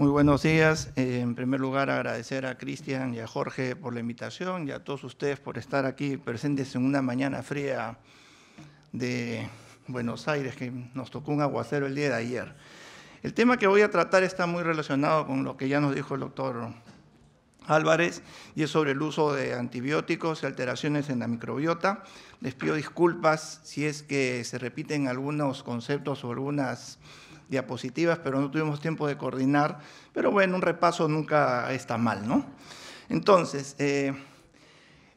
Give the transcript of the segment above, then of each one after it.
Muy buenos días. Eh, en primer lugar, agradecer a Cristian y a Jorge por la invitación y a todos ustedes por estar aquí presentes en una mañana fría de Buenos Aires, que nos tocó un aguacero el día de ayer. El tema que voy a tratar está muy relacionado con lo que ya nos dijo el doctor Álvarez y es sobre el uso de antibióticos y alteraciones en la microbiota. Les pido disculpas si es que se repiten algunos conceptos o algunas diapositivas, pero no tuvimos tiempo de coordinar. Pero bueno, un repaso nunca está mal, ¿no? Entonces, eh,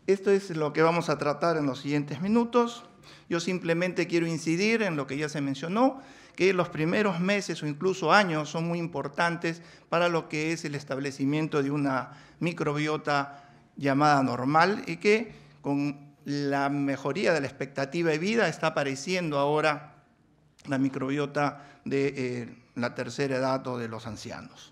esto es lo que vamos a tratar en los siguientes minutos. Yo simplemente quiero incidir en lo que ya se mencionó, que los primeros meses o incluso años son muy importantes para lo que es el establecimiento de una microbiota llamada normal y que con la mejoría de la expectativa de vida está apareciendo ahora la microbiota de eh, la tercera edad o de los ancianos.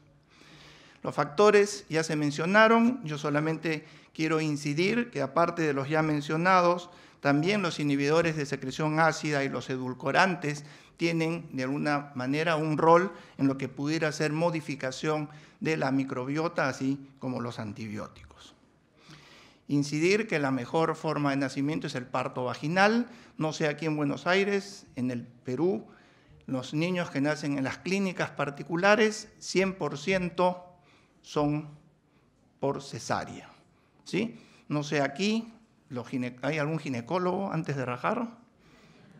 Los factores ya se mencionaron, yo solamente quiero incidir que aparte de los ya mencionados, también los inhibidores de secreción ácida y los edulcorantes tienen de alguna manera un rol en lo que pudiera ser modificación de la microbiota, así como los antibióticos incidir que la mejor forma de nacimiento es el parto vaginal, no sé aquí en Buenos Aires, en el Perú, los niños que nacen en las clínicas particulares, 100% son por cesárea. ¿sí? No sé aquí, ¿hay algún ginecólogo antes de rajar?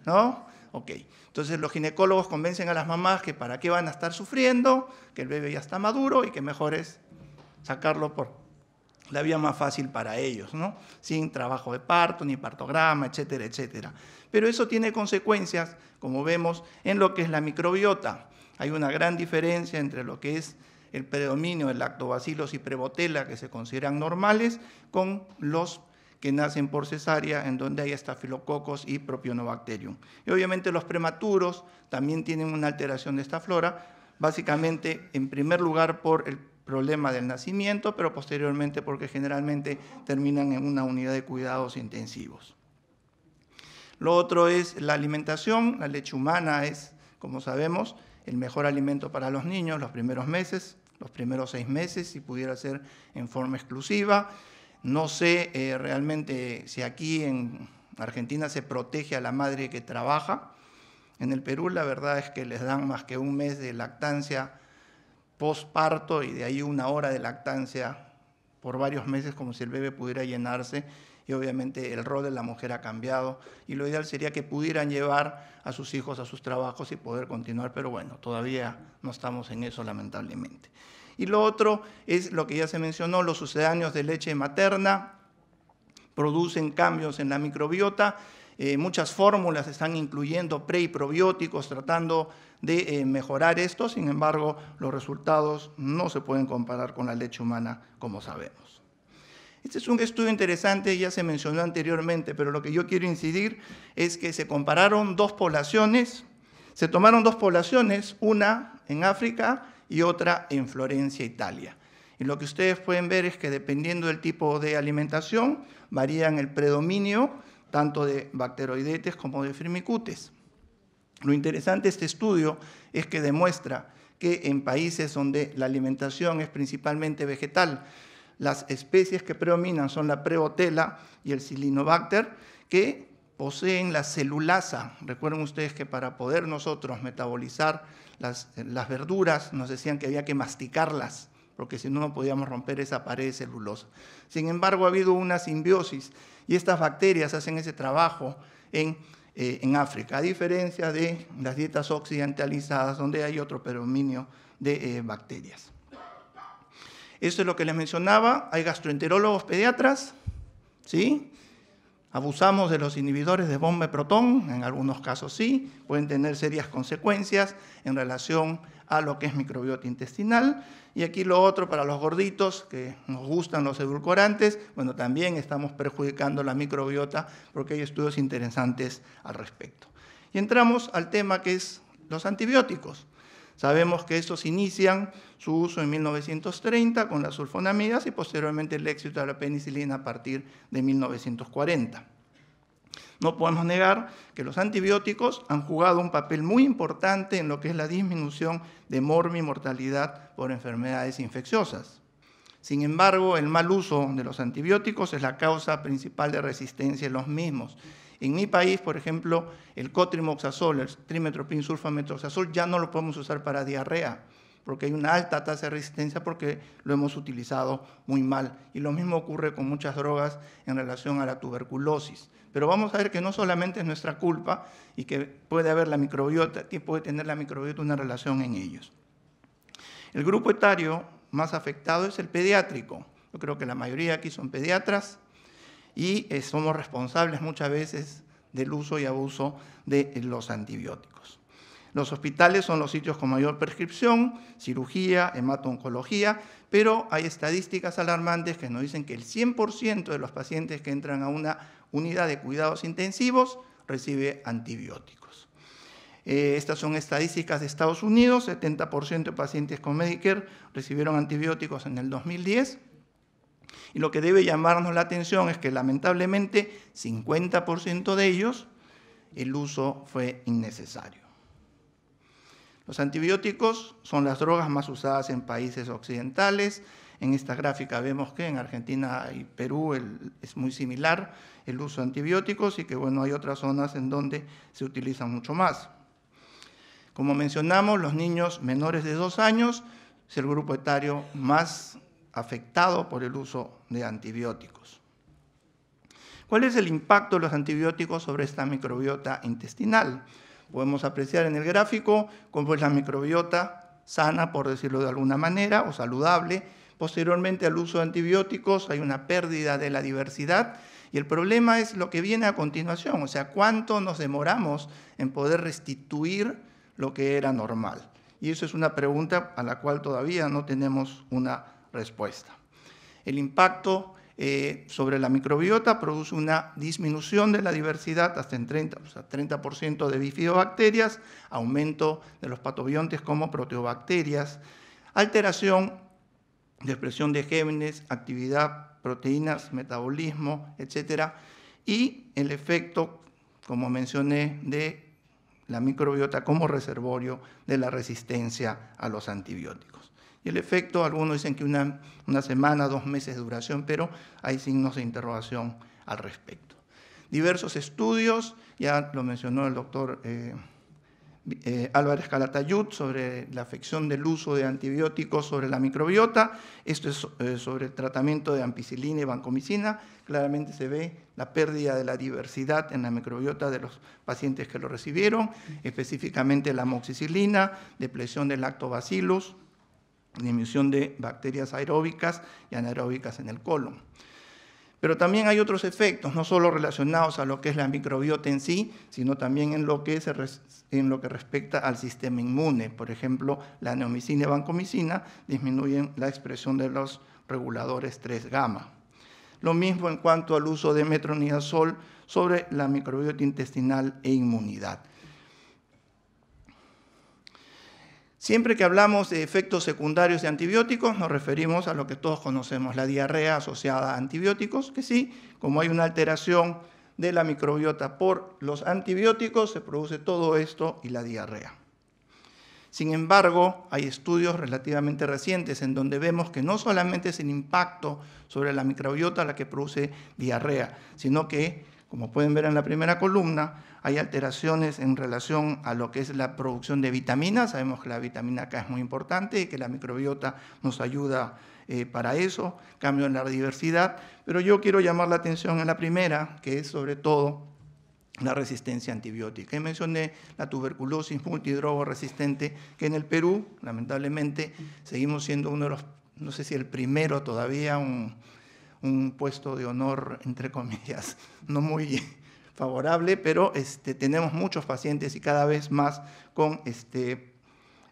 ¿No? Ok. Entonces los ginecólogos convencen a las mamás que para qué van a estar sufriendo, que el bebé ya está maduro y que mejor es sacarlo por la vía más fácil para ellos, ¿no? Sin trabajo de parto, ni partograma, etcétera, etcétera. Pero eso tiene consecuencias, como vemos, en lo que es la microbiota. Hay una gran diferencia entre lo que es el predominio de lactobacilos y prebotela, que se consideran normales, con los que nacen por cesárea, en donde hay estafilococos y propionobacterium. Y obviamente los prematuros también tienen una alteración de esta flora, básicamente en primer lugar por el problema del nacimiento, pero posteriormente porque generalmente terminan en una unidad de cuidados intensivos. Lo otro es la alimentación. La leche humana es, como sabemos, el mejor alimento para los niños los primeros meses, los primeros seis meses, si pudiera ser en forma exclusiva. No sé eh, realmente si aquí en Argentina se protege a la madre que trabaja. En el Perú la verdad es que les dan más que un mes de lactancia Posparto y de ahí una hora de lactancia por varios meses como si el bebé pudiera llenarse y obviamente el rol de la mujer ha cambiado y lo ideal sería que pudieran llevar a sus hijos a sus trabajos y poder continuar, pero bueno, todavía no estamos en eso lamentablemente. Y lo otro es lo que ya se mencionó, los sucedáneos de leche materna producen cambios en la microbiota eh, muchas fórmulas están incluyendo pre y probióticos tratando de eh, mejorar esto, sin embargo, los resultados no se pueden comparar con la leche humana, como sabemos. Este es un estudio interesante, ya se mencionó anteriormente, pero lo que yo quiero incidir es que se compararon dos poblaciones, se tomaron dos poblaciones, una en África y otra en Florencia, Italia. Y lo que ustedes pueden ver es que dependiendo del tipo de alimentación, varían el predominio tanto de bacteroidetes como de firmicutes. Lo interesante de este estudio es que demuestra que en países donde la alimentación es principalmente vegetal, las especies que predominan son la preotela y el silinobacter, que poseen la celulasa. Recuerden ustedes que para poder nosotros metabolizar las, las verduras, nos decían que había que masticarlas, porque si no, no podíamos romper esa pared celulosa. Sin embargo, ha habido una simbiosis y estas bacterias hacen ese trabajo eh, en, África, a diferencia de las dietas occidentalizadas, donde hay otro predominio de eh, bacterias. Eso es lo que les mencionaba. Hay gastroenterólogos pediatras, ¿sí? Abusamos de los inhibidores de bomba de protón, en algunos casos sí, pueden tener serias consecuencias en relación a lo que es microbiota intestinal. Y aquí lo otro para los gorditos, que nos gustan los edulcorantes, bueno, también estamos perjudicando la microbiota porque hay estudios interesantes al respecto. Y entramos al tema que es los antibióticos. Sabemos que estos inician su uso en 1930 con las sulfonamidas y posteriormente el éxito de la penicilina a partir de 1940. No podemos negar que los antibióticos han jugado un papel muy importante en lo que es la disminución de y mortalidad por enfermedades infecciosas. Sin embargo, el mal uso de los antibióticos es la causa principal de resistencia en los mismos en mi país, por ejemplo, el cotrimoxazol, el trimetropin ya no lo podemos usar para diarrea, porque hay una alta tasa de resistencia porque lo hemos utilizado muy mal. Y lo mismo ocurre con muchas drogas en relación a la tuberculosis. Pero vamos a ver que no solamente es nuestra culpa y que puede haber la microbiota, que puede tener la microbiota una relación en ellos. El grupo etario más afectado es el pediátrico. Yo creo que la mayoría aquí son pediatras, y eh, somos responsables muchas veces del uso y abuso de los antibióticos. Los hospitales son los sitios con mayor prescripción, cirugía, hemato-oncología, pero hay estadísticas alarmantes que nos dicen que el 100% de los pacientes que entran a una unidad de cuidados intensivos recibe antibióticos. Eh, estas son estadísticas de Estados Unidos, 70% de pacientes con Medicare recibieron antibióticos en el 2010 y lo que debe llamarnos la atención es que lamentablemente 50% de ellos el uso fue innecesario. Los antibióticos son las drogas más usadas en países occidentales. En esta gráfica vemos que en Argentina y Perú es muy similar el uso de antibióticos y que bueno, hay otras zonas en donde se utilizan mucho más. Como mencionamos, los niños menores de dos años es el grupo etario más afectado por el uso de antibióticos. ¿Cuál es el impacto de los antibióticos sobre esta microbiota intestinal? Podemos apreciar en el gráfico cómo es la microbiota sana, por decirlo de alguna manera, o saludable. Posteriormente al uso de antibióticos hay una pérdida de la diversidad y el problema es lo que viene a continuación, o sea, cuánto nos demoramos en poder restituir lo que era normal. Y eso es una pregunta a la cual todavía no tenemos una respuesta. El impacto eh, sobre la microbiota produce una disminución de la diversidad hasta en 30%, o sea, 30 de bifidobacterias, aumento de los patobiontes como proteobacterias, alteración de expresión de genes, actividad, proteínas, metabolismo, etc. Y el efecto, como mencioné, de la microbiota como reservorio de la resistencia a los antibióticos. Y el efecto, algunos dicen que una, semana, dos meses de duración, pero hay signos de interrogación al respecto. Diversos estudios, ya lo mencionó el doctor eh, eh, Álvarez Calatayud sobre la afección del uso de antibióticos sobre la microbiota, esto es eh, sobre el tratamiento de ampicilina y vancomicina, claramente se ve la pérdida de la diversidad en la microbiota de los pacientes que lo recibieron, específicamente la amoxicilina, depresión del lactobacillus, disminución de bacterias aeróbicas y anaeróbicas en el colon. Pero también hay otros efectos, no solo relacionados a lo que es la microbiota en sí, sino también en lo que, respecta al sistema inmune. Por ejemplo, la neomicina y vancomicina disminuyen la expresión de los reguladores 3-gamma. Lo mismo en cuanto al uso de metronidazol sobre la microbiota intestinal e inmunidad. Siempre que hablamos de efectos secundarios de antibióticos, nos referimos a lo que todos conocemos, la diarrea asociada a antibióticos, que sí, como hay una alteración de la microbiota por los antibióticos, se produce todo esto y la diarrea. Sin embargo, hay estudios relativamente recientes en donde vemos que no solamente es el impacto sobre la microbiota la que produce diarrea, sino que como pueden ver en la primera columna, hay alteraciones en relación a lo que es la producción de vitaminas. Sabemos que la vitamina K es muy importante y que la microbiota nos ayuda eh, para eso, cambio en la diversidad. Pero yo quiero llamar la atención a la primera, que es sobre todo la resistencia antibiótica. Y mencioné la tuberculosis multidrogo resistente, que en el Perú, lamentablemente, seguimos siendo uno de los, no sé si el primero todavía, un, un puesto de honor, entre comillas, no muy favorable, pero este, tenemos muchos pacientes y cada vez más con este,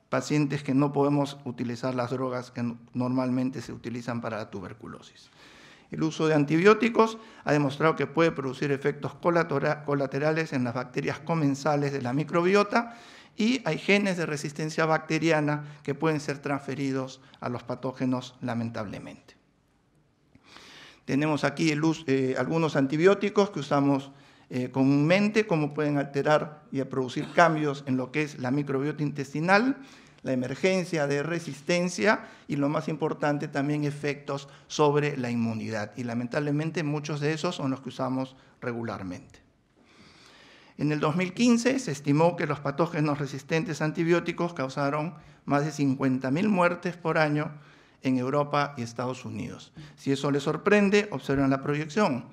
pacientes que no podemos utilizar las drogas que normalmente se utilizan para la tuberculosis. El uso de antibióticos ha demostrado que puede producir efectos colaterales en las bacterias comensales de la microbiota y hay genes de resistencia bacteriana que pueden ser transferidos a los patógenos lamentablemente. Tenemos aquí eh, algunos antibióticos que usamos eh, comúnmente, como pueden alterar y producir cambios en lo que es la microbiota intestinal, la emergencia de resistencia y lo más importante también efectos sobre la inmunidad. Y lamentablemente muchos de esos son los que usamos regularmente. En el 2015 se estimó que los patógenos resistentes a antibióticos causaron más de 50.000 muertes por año en Europa y Estados Unidos. Si eso les sorprende, observen la proyección.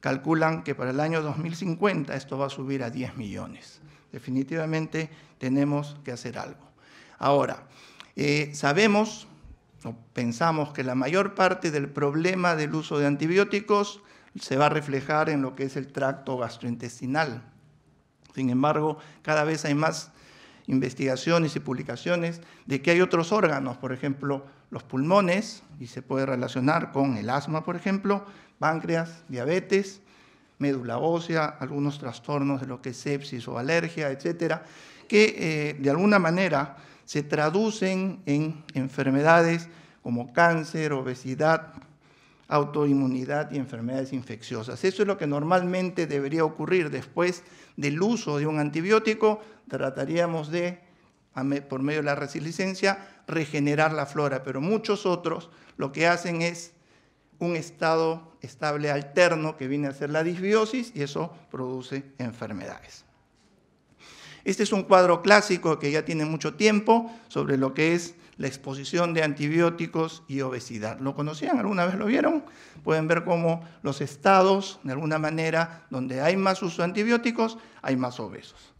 Calculan que para el año 2050 esto va a subir a 10 millones. Definitivamente tenemos que hacer algo. Ahora, eh, sabemos o pensamos que la mayor parte del problema del uso de antibióticos se va a reflejar en lo que es el tracto gastrointestinal. Sin embargo, cada vez hay más investigaciones y publicaciones de que hay otros órganos, por ejemplo, los pulmones, y se puede relacionar con el asma, por ejemplo, páncreas, diabetes, médula ósea, algunos trastornos de lo que es sepsis o alergia, etcétera, que eh, de alguna manera se traducen en enfermedades como cáncer, obesidad, autoinmunidad y enfermedades infecciosas. Eso es lo que normalmente debería ocurrir después del uso de un antibiótico. Trataríamos de por medio de la resiliencia, regenerar la flora, pero muchos otros lo que hacen es un estado estable alterno que viene a ser la disbiosis y eso produce enfermedades. Este es un cuadro clásico que ya tiene mucho tiempo sobre lo que es la exposición de antibióticos y obesidad. ¿Lo conocían? ¿Alguna vez lo vieron? Pueden ver cómo los estados, de alguna manera, donde hay más uso de antibióticos, hay más obesos.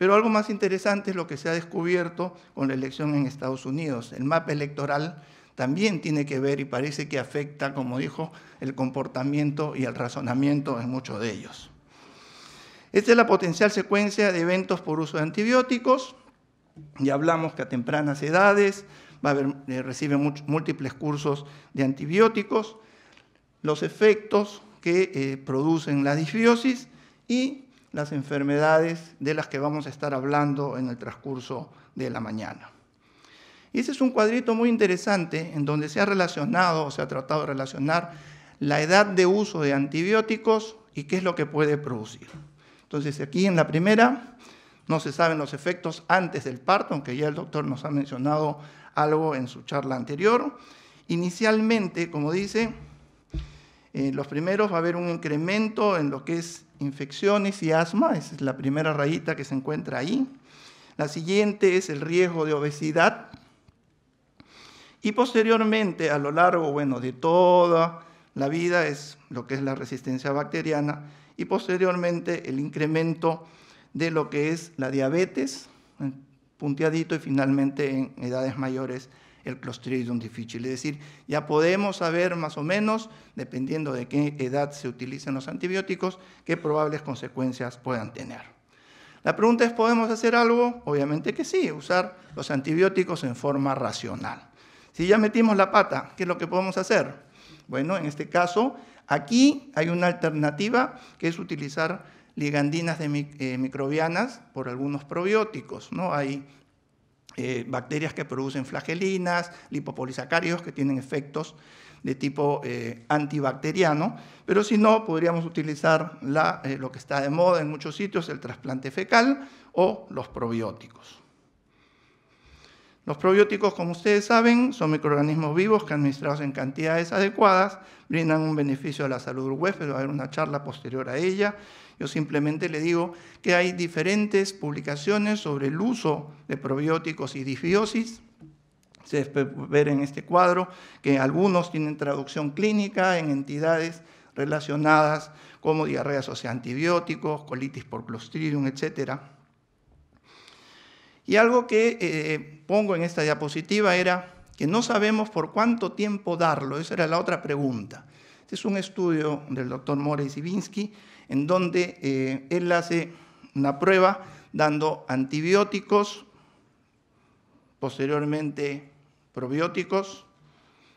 Pero algo más interesante es lo que se ha descubierto con la elección en Estados Unidos. El mapa electoral también tiene que ver y parece que afecta, como dijo, el comportamiento y el razonamiento en muchos de ellos. Esta es la potencial secuencia de eventos por uso de antibióticos. Ya hablamos que a tempranas edades eh, recibe múltiples cursos de antibióticos, los efectos que eh, producen la disbiosis y las enfermedades de las que vamos a estar hablando en el transcurso de la mañana. Y ese es un cuadrito muy interesante en donde se ha relacionado o se ha tratado de relacionar la edad de uso de antibióticos y qué es lo que puede producir. Entonces aquí en la primera no se saben los efectos antes del parto, aunque ya el doctor nos ha mencionado algo en su charla anterior. Inicialmente, como dice, en los primeros va a haber un incremento en lo que es infecciones y asma, esa es la primera rayita que se encuentra ahí. La siguiente es el riesgo de obesidad. Y posteriormente, a lo largo bueno, de toda la vida, es lo que es la resistencia bacteriana. Y posteriormente, el incremento de lo que es la diabetes, punteadito, y finalmente en edades mayores, el Clostridium difficile. Es decir, ya podemos saber más o menos, dependiendo de qué edad se utilicen los antibióticos, qué probables consecuencias puedan tener. La pregunta es, ¿podemos hacer algo? Obviamente que sí, usar los antibióticos en forma racional. Si ya metimos la pata, ¿qué es lo que podemos hacer? Bueno, en este caso, aquí hay una alternativa que es utilizar ligandinas eh, microbianas por algunos probióticos. ¿no? Hay eh, bacterias que producen flagelinas, lipopolisacáridos que tienen efectos de tipo eh, antibacteriano, pero si no, podríamos utilizar eh, lo que está de moda en muchos sitios, el trasplante fecal o los probióticos. Los probióticos, como ustedes saben, son microorganismos vivos que administrados en cantidades adecuadas brindan un beneficio a la salud del huésped. Va a haber una charla posterior a ella. Yo simplemente le digo que hay diferentes publicaciones sobre el uso de probióticos y disbiosis. Se puede ver en este cuadro que algunos tienen traducción clínica en entidades relacionadas como diarrea o sea, antibióticos, colitis por clostridium, etcétera. Y algo que eh, pongo en esta diapositiva era que no sabemos por cuánto tiempo darlo. Esa era la otra pregunta. Este es un estudio del doctor Morey Ivinsky en donde eh, él hace una prueba dando antibióticos, posteriormente probióticos,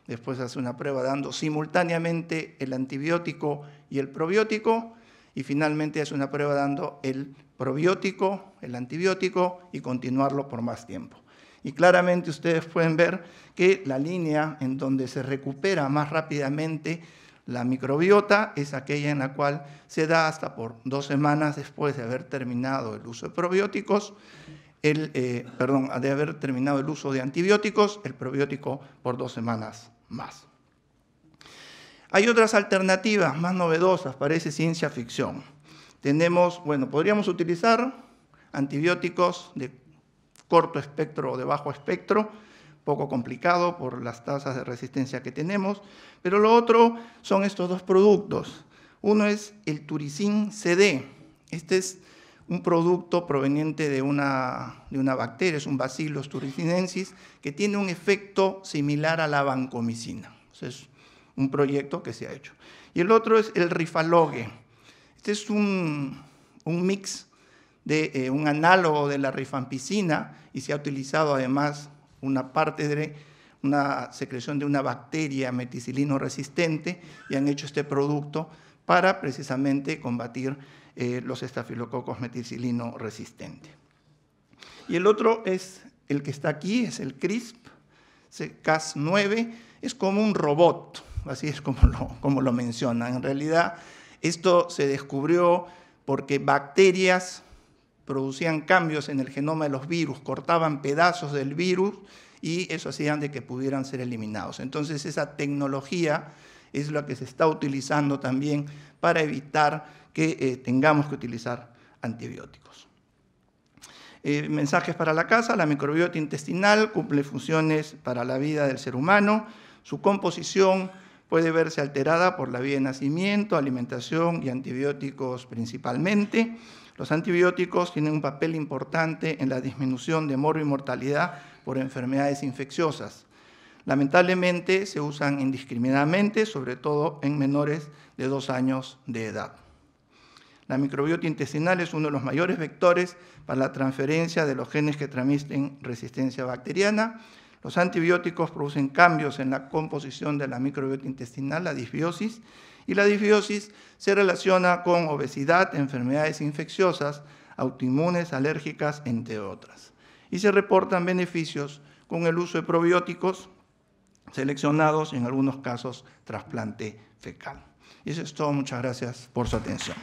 después hace una prueba dando simultáneamente el antibiótico y el probiótico, y finalmente hace una prueba dando el probiótico, el antibiótico y continuarlo por más tiempo. Y claramente ustedes pueden ver que la línea en donde se recupera más rápidamente la microbiota es aquella en la cual se da hasta por dos semanas después de haber terminado el uso de probióticos, el, eh, perdón, de haber terminado el uso de antibióticos, el probiótico por dos semanas más. Hay otras alternativas más novedosas, parece ciencia ficción. Tenemos, bueno, podríamos utilizar antibióticos de corto espectro o de bajo espectro, poco complicado por las tasas de resistencia que tenemos, pero lo otro son estos dos productos. Uno es el turicin CD. Este es un producto proveniente de una, de una bacteria, es un bacillus turicinensis, que tiene un efecto similar a la vancomicina. es un proyecto que se ha hecho. Y el otro es el rifalogue. Este es un, mix de eh, un análogo de la rifampicina y se ha utilizado además una parte de una secreción de una bacteria meticilino resistente y han hecho este producto para precisamente combatir eh, los estafilococos meticilino resistente. Y el otro es el que está aquí, es el CRISP, Cas9, es como un robot, así es como lo, como lo mencionan. En realidad, esto se descubrió porque bacterias producían cambios en el genoma de los virus, cortaban pedazos del virus y eso hacían de que pudieran ser eliminados. Entonces esa tecnología es la que se está utilizando también para evitar que eh, tengamos que utilizar antibióticos. Eh, mensajes para la casa, la microbiota intestinal cumple funciones para la vida del ser humano, su composición puede verse alterada por la vía de nacimiento, alimentación y antibióticos principalmente. Los antibióticos tienen un papel importante en la disminución de morbo y mortalidad por enfermedades infecciosas. Lamentablemente se usan indiscriminadamente, sobre todo en menores de dos años de edad. La microbiota intestinal es uno de los mayores vectores para la transferencia de los genes que transmiten resistencia bacteriana los antibióticos producen cambios en la composición de la microbiota intestinal, la disbiosis, y la disbiosis se relaciona con obesidad, enfermedades infecciosas, autoinmunes, alérgicas, entre otras. Y se reportan beneficios con el uso de probióticos seleccionados, en algunos casos trasplante fecal. Y eso es todo, muchas gracias por su atención.